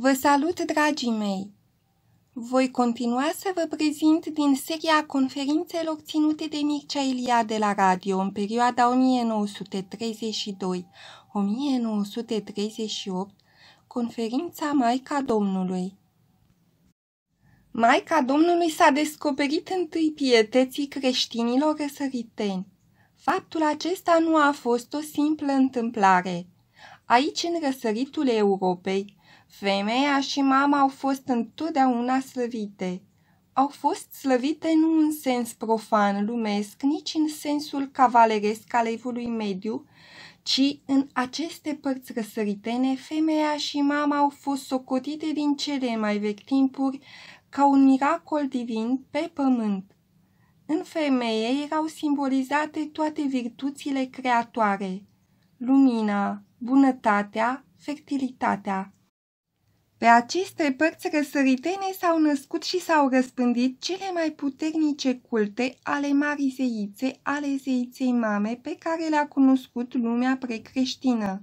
Vă salut, dragii mei! Voi continua să vă prezint din seria conferințelor ținute de Mircea de la radio în perioada 1932-1938, conferința Maica Domnului. Maica Domnului s-a descoperit întâi pietății creștinilor răsăriteni. Faptul acesta nu a fost o simplă întâmplare. Aici, în răsăritul Europei, Femeia și mama au fost întotdeauna slăvite. Au fost slăvite nu în sens profan lumesc, nici în sensul cavaleresc al evului mediu, ci în aceste părți răsăritene, femeia și mama au fost socotite din cele mai vechi timpuri ca un miracol divin pe pământ. În femeie erau simbolizate toate virtuțile creatoare, lumina, bunătatea, fertilitatea. Pe aceste părți răsăritene s-au născut și s-au răspândit cele mai puternice culte ale marii zeițe, ale zeiței mame, pe care le-a cunoscut lumea precreștină.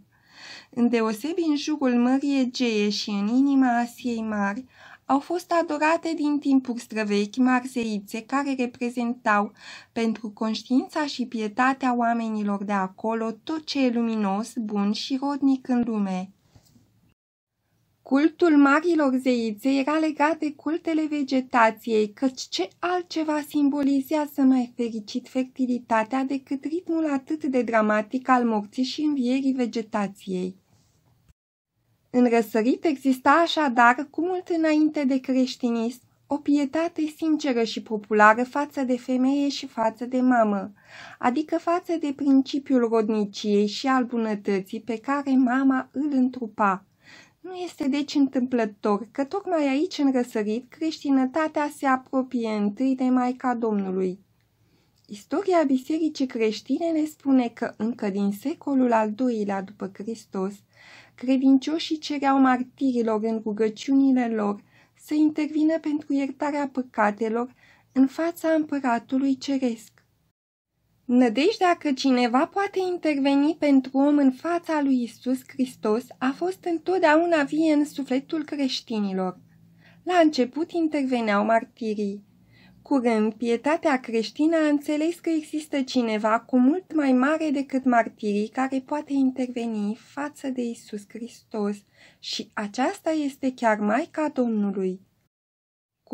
Îndeosebi în jurul Mării Egee și în inima Asiei Mari, au fost adorate din timpuri străvechi marzeițe care reprezentau pentru conștiința și pietatea oamenilor de acolo tot ce e luminos, bun și rodnic în lume. Cultul marilor zeițe era legat de cultele vegetației, căci ce altceva simbolizează mai fericit fertilitatea decât ritmul atât de dramatic al morții și învierii vegetației. În răsărit exista așadar, cu mult înainte de creștinism, o pietate sinceră și populară față de femeie și față de mamă, adică față de principiul rodniciei și al bunătății pe care mama îl întrupa. Nu este deci întâmplător că tocmai aici în răsărit creștinătatea se apropie întâi de Maica Domnului. Istoria bisericii creștine ne spune că încă din secolul al II-lea după Hristos, credincioșii cereau martirilor în rugăciunile lor să intervină pentru iertarea păcatelor în fața împăratului ceresc. Nădejdea că cineva poate interveni pentru om în fața lui Isus Hristos a fost întotdeauna vie în sufletul creștinilor. La început interveneau martirii. Curând, pietatea creștină a înțeles că există cineva cu mult mai mare decât martirii care poate interveni față de Isus Hristos și aceasta este chiar Maica Domnului.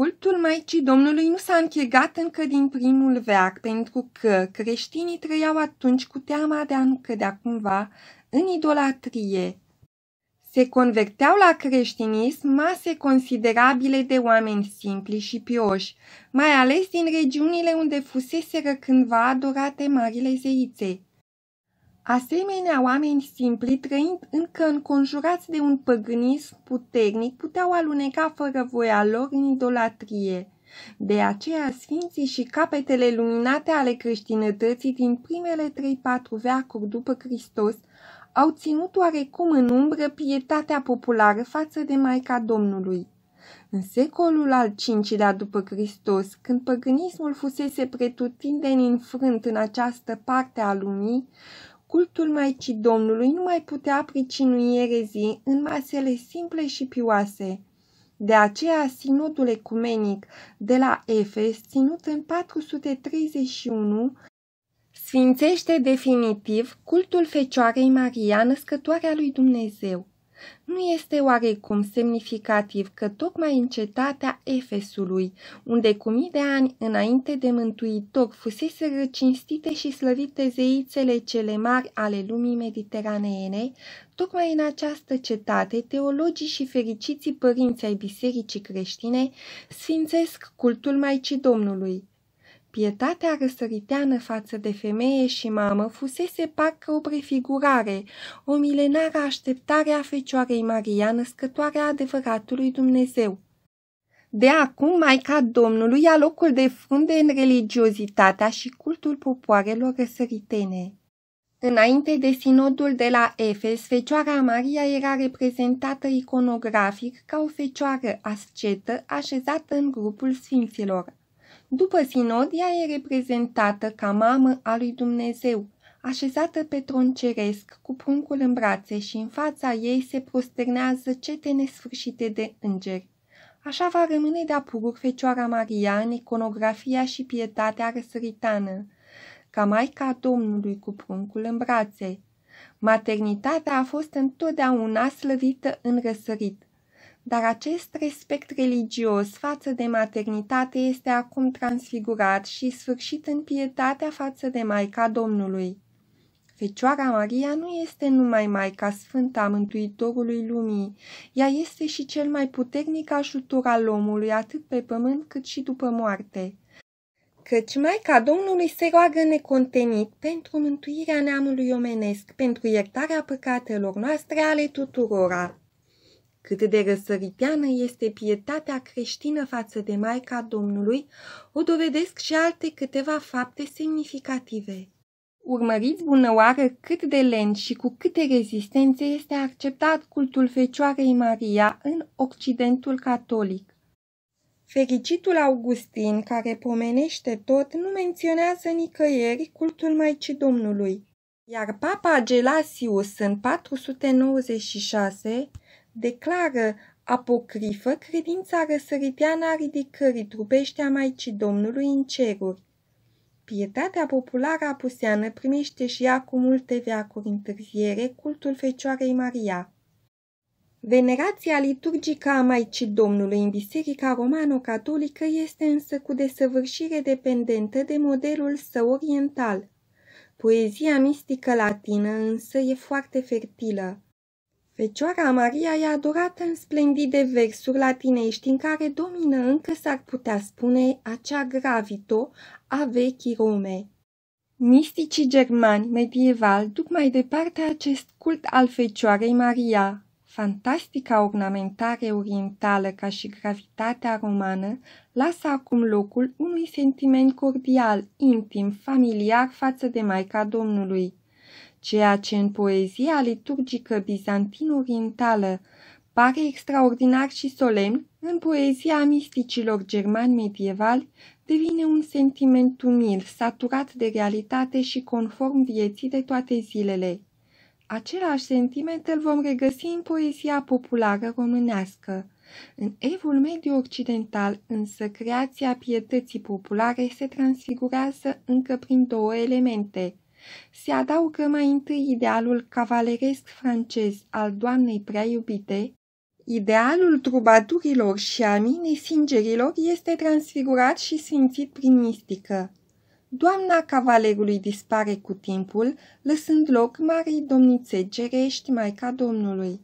Cultul Maicii Domnului nu s-a închegat încă din primul veac, pentru că creștinii trăiau atunci cu teama de a nu cădea cumva în idolatrie. Se converteau la creștinism mase considerabile de oameni simpli și pioși, mai ales din regiunile unde fuseseră cândva adorate marile zeițe. Asemenea, oameni simpli, trăind încă înconjurați de un păgânism puternic, puteau aluneca fără voia lor în idolatrie. De aceea, sfinții și capetele luminate ale creștinătății din primele trei-patru veacuri după Hristos au ținut oarecum în umbră pietatea populară față de Maica Domnului. În secolul al V-lea după Hristos, când păgânismul fusese pretutindeni înfrânt în această parte a lumii, Cultul Maicii Domnului nu mai putea pricinui erezii în masele simple și pioase. De aceea, sinodul ecumenic de la Efes, ținut în 431, sfințește definitiv cultul Fecioarei Maria, născătoarea lui Dumnezeu. Nu este oarecum semnificativ că tocmai în cetatea Efesului, unde cu mii de ani înainte de Mântuitor fusese răcinstite și slăvite zeițele cele mari ale lumii mediteraneene, tocmai în această cetate teologii și fericiții părinți ai bisericii creștine sfințesc cultul Maicii Domnului. Pietatea răsăriteană față de femeie și mamă fusese parcă o prefigurare, o milenară așteptare a Fecioarei Maria, născătoare a adevăratului Dumnezeu. De acum, Maica Domnului ia locul de frunde în religiozitatea și cultul popoarelor răsăritene. Înainte de sinodul de la Efes, Fecioara Maria era reprezentată iconografic ca o fecioară ascetă așezată în grupul sfinților. După sinod, ea e reprezentată ca mamă a lui Dumnezeu, așezată pe tron ceresc, cu pruncul în brațe și în fața ei se prosternează cete nesfârșite de îngeri. Așa va rămâne de-a pururi Fecioara Maria în iconografia și pietatea răsăritană, ca Maica Domnului cu pruncul în brațe. Maternitatea a fost întotdeauna slăvită în răsărit, dar acest respect religios față de maternitate este acum transfigurat și sfârșit în pietatea față de Maica Domnului. Fecioara Maria nu este numai Maica Sfânta Mântuitorului Lumii, ea este și cel mai puternic ajutor al omului atât pe pământ cât și după moarte. Căci Maica Domnului se roagă necontenit pentru mântuirea neamului omenesc, pentru iertarea păcatelor noastre ale tuturora. Cât de răsăriteană este pietatea creștină față de Maica Domnului, o dovedesc și alte câteva fapte semnificative. Urmăriți bunăoară cât de lent și cu câte rezistențe este acceptat cultul Fecioarei Maria în Occidentul Catolic. Fericitul Augustin, care pomenește tot, nu menționează nicăieri cultul Maicii Domnului, iar Papa Gelasius în 496 declară apocrifă credința răsăriteană a ridicării trupește a Maicii Domnului în ceruri. Pietatea populară apuseană primește și ea cu multe veacuri întârziere cultul Fecioarei Maria. Venerația liturgică a Maicii Domnului în Biserica Romano-Catolică este însă cu desăvârșire dependentă de modelul său oriental. Poezia mistică latină însă e foarte fertilă. Fecioara Maria e adorată în splendide versuri latinești în care domină încă s-ar putea spune acea gravito a vechii Rome. Misticii germani medieval duc mai departe acest cult al Fecioarei Maria. Fantastica ornamentare orientală ca și gravitatea romană lasă acum locul unui sentiment cordial, intim, familiar față de Maica Domnului ceea ce în poezia liturgică bizantin-orientală pare extraordinar și solemn, în poezia misticilor germani medievali devine un sentiment umil, saturat de realitate și conform vieții de toate zilele. Același sentiment îl vom regăsi în poezia populară românească. În evul mediu occidental, însă, creația pietății populare se transfigurează încă prin două elemente – se adaugă mai întâi idealul cavaleresc francez al doamnei prea iubite, Idealul trubadurilor și a minei singerilor este transfigurat și simțit prin mistică. Doamna cavalerului dispare cu timpul, lăsând loc marii domnițe gerești Maica Domnului.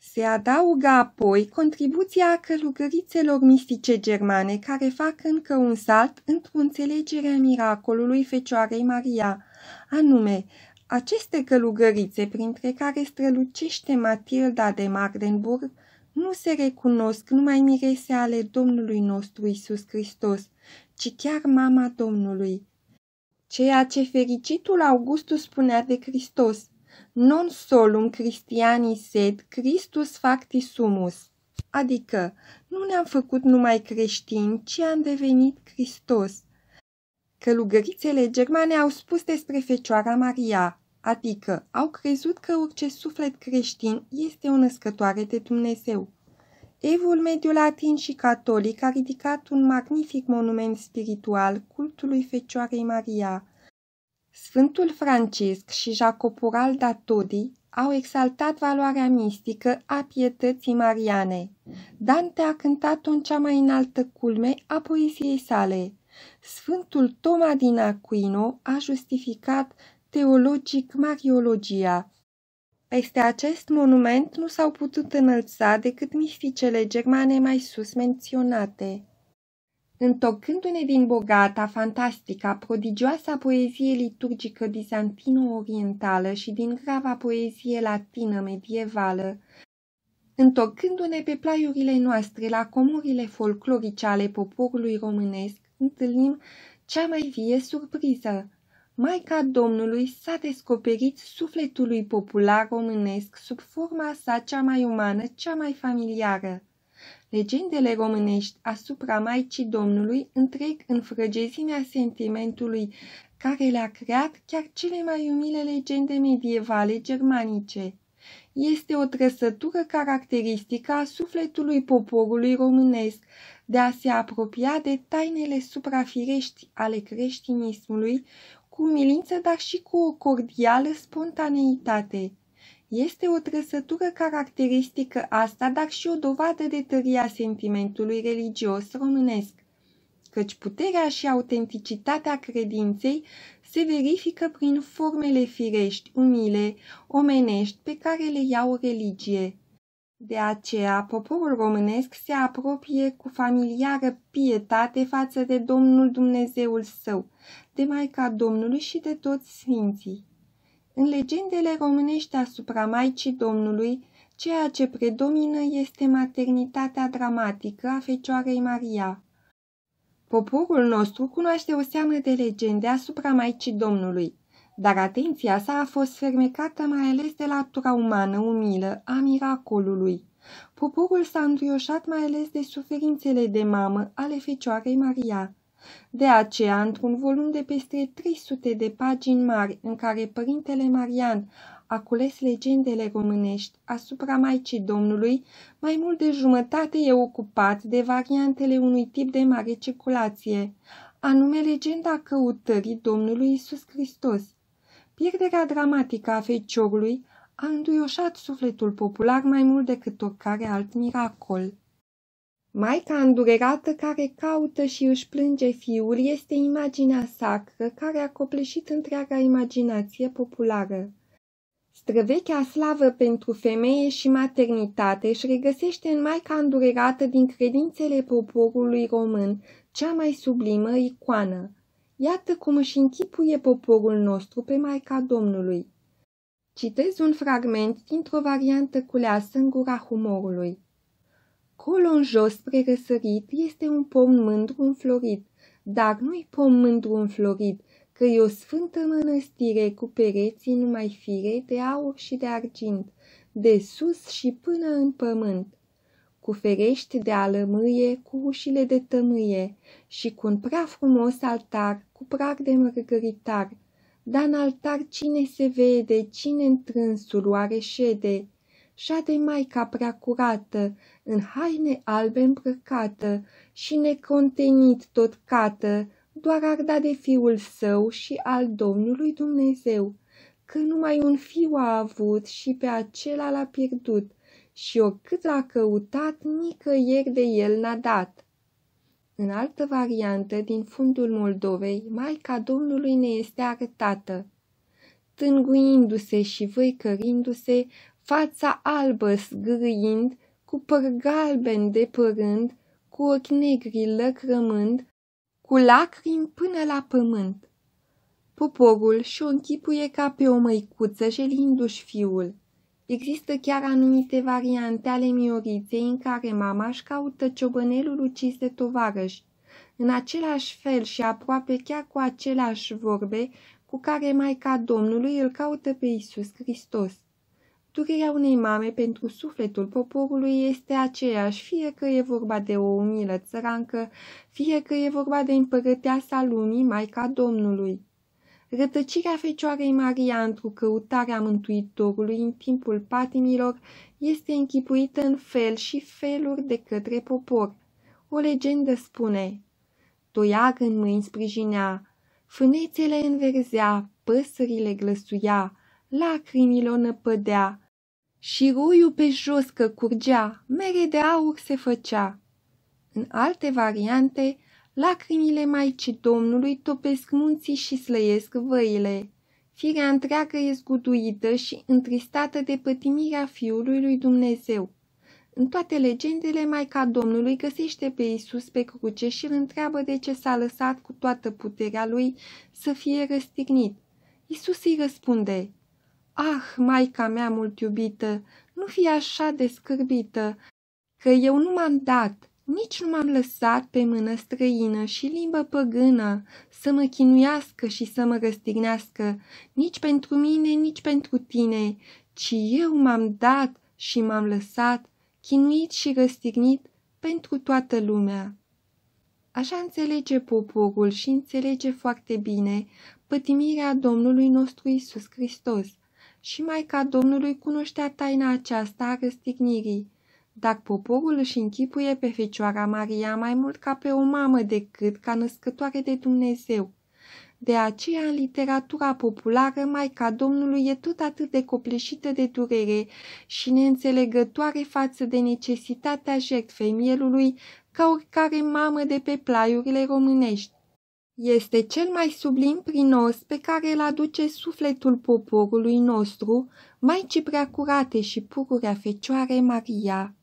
Se adaugă apoi contribuția călugărițelor mistice germane care fac încă un salt într-o înțelegere a miracolului Fecioarei Maria – anume aceste călugărițe printre care strălucește Matilda de Magdenburg nu se recunosc numai mirese ale Domnului nostru Isus Hristos, ci chiar mama Domnului. Ceea ce fericitul Augustus spunea de Hristos, non solum Christiani sed Christus facti sumus, adică nu ne-am făcut numai creștini, ci am devenit Hristos. Călugărițele germane au spus despre Fecioara Maria, adică au crezut că orice suflet creștin este o născătoare de Dumnezeu. Evul mediu latin și catolic a ridicat un magnific monument spiritual cultului Fecioarei Maria. Sfântul Francesc și Jacopural da Todi au exaltat valoarea mistică a pietății mariane. Dante a cântat-o în cea mai înaltă culme a poeziei sale – Sfântul Toma din Aquino a justificat teologic mariologia. Peste acest monument nu s-au putut înălța decât misticele germane mai sus menționate. întocându ne din bogata, fantastica, prodigioasa poezie liturgică bizantino-orientală și din grava poezie latină medievală, întocându ne pe plaiurile noastre la comorile folclorice ale poporului românesc, întâlnim cea mai vie surpriză. Maica Domnului s-a descoperit sufletului popular românesc sub forma sa cea mai umană, cea mai familiară. Legendele românești asupra Maicii Domnului întreg în frăgezimea sentimentului care le-a creat chiar cele mai umile legende medievale germanice este o trăsătură caracteristică a sufletului poporului românesc de a se apropia de tainele suprafirești ale creștinismului cu milință, dar și cu o cordială spontaneitate. Este o trăsătură caracteristică asta, dar și o dovadă de tăria sentimentului religios românesc căci puterea și autenticitatea credinței se verifică prin formele firești, umile, omenești pe care le iau religie. De aceea, poporul românesc se apropie cu familiară pietate față de Domnul Dumnezeul său, de Maica Domnului și de toți sfinții. În legendele românești asupra Maicii Domnului, ceea ce predomină este maternitatea dramatică a Fecioarei Maria. Poporul nostru cunoaște o seamă de legende asupra Maicii Domnului, dar atenția sa a fost fermecată mai ales de latura umană umilă a miracolului. Poporul s-a înduioșat mai ales de suferințele de mamă ale Fecioarei Maria. De aceea, într-un volum de peste 300 de pagini mari, în care părintele Marian a cules legendele românești asupra Maicii Domnului, mai mult de jumătate e ocupat de variantele unui tip de mare circulație, anume legenda căutării Domnului Isus Hristos. Pierderea dramatică a feciorului a înduioșat sufletul popular mai mult decât oricare alt miracol. Maica îndurerată care caută și își plânge fiul este imaginea sacră care a copleșit întreaga imaginație populară. Străvechea slavă pentru femeie și maternitate își regăsește în Maica îndurerată din credințele poporului român, cea mai sublimă icoană. Iată cum își închipuie poporul nostru pe Maica Domnului. Citez un fragment dintr-o variantă culeasă în gura humorului. Colo în jos spre răsărit este un pom mândru înflorit, dar nu-i pom mândru înflorit, că e o sfântă mănăstire cu pereții numai fire de aur și de argint, de sus și până în pământ. Cu ferești de alămâie, cu ușile de tămâie și cu un prea frumos altar, cu prag de mărgăritar, dar în altar cine se vede, cine întrânsul oare șede, și-a de maica prea curată, în haine albe îmbrăcată și necontenit tot cată, doar arda de fiul său și al Domnului Dumnezeu, că numai un fiu a avut și pe acela l-a pierdut și oricât l-a căutat, nicăieri de el n-a dat. În altă variantă, din fundul Moldovei, Maica Domnului ne este arătată. Tânguindu-se și văicărindu-se, fața albă zgâind, cu păr galben părând, cu ochi negri lăcrămând, cu lacrimi până la pământ. Poporul și-o închipuie ca pe o măicuță jelindu-și fiul. Există chiar anumite variante ale mioriței în care mama își caută ciobănelul ucis de tovarăș. În același fel și aproape chiar cu aceleași vorbe cu care Maica Domnului îl caută pe Isus Hristos. Durerea unei mame pentru sufletul poporului este aceeași, fie că e vorba de o umilă țărancă, fie că e vorba de împărăteasa lumii, Maica Domnului. Rătăcirea Fecioarei Maria într-o căutare a Mântuitorului în timpul patimilor este închipuită în fel și feluri de către popor. O legendă spune, Toiag în mâini sprijinea, fânețele înverzea, păsările glăsuia, lacrimile o năpădea, și ruiul pe jos că curgea, mere de aur se făcea. În alte variante, lacrimile Maicii Domnului topesc munții și slăiesc văile. Firea întreagă e zguduită și întristată de pătimirea Fiului lui Dumnezeu. În toate legendele, Maica Domnului găsește pe Isus pe cruce și îl întreabă de ce s-a lăsat cu toată puterea lui să fie răstignit. Isus îi răspunde, Ah, maica mea mult iubită, nu fi așa de scârbită, că eu nu m-am dat, nici nu m-am lăsat pe mână străină și limbă păgână să mă chinuiască și să mă răstignească, nici pentru mine, nici pentru tine, ci eu m-am dat și m-am lăsat, chinuit și răstignit pentru toată lumea. Așa înțelege poporul și înțelege foarte bine pătimirea Domnului nostru Isus Hristos – și Maica Domnului cunoștea taina aceasta a răstignirii, dar poporul își închipuie pe Fecioara Maria mai mult ca pe o mamă decât ca născătoare de Dumnezeu. De aceea, în literatura populară, Maica Domnului e tot atât de copleșită de durere și neînțelegătoare față de necesitatea jertfei mielului ca oricare mamă de pe plaiurile românești. Este cel mai sublim prinos pe care îl aduce sufletul poporului nostru, Maicii Preacurate și Pururea Fecioare Maria.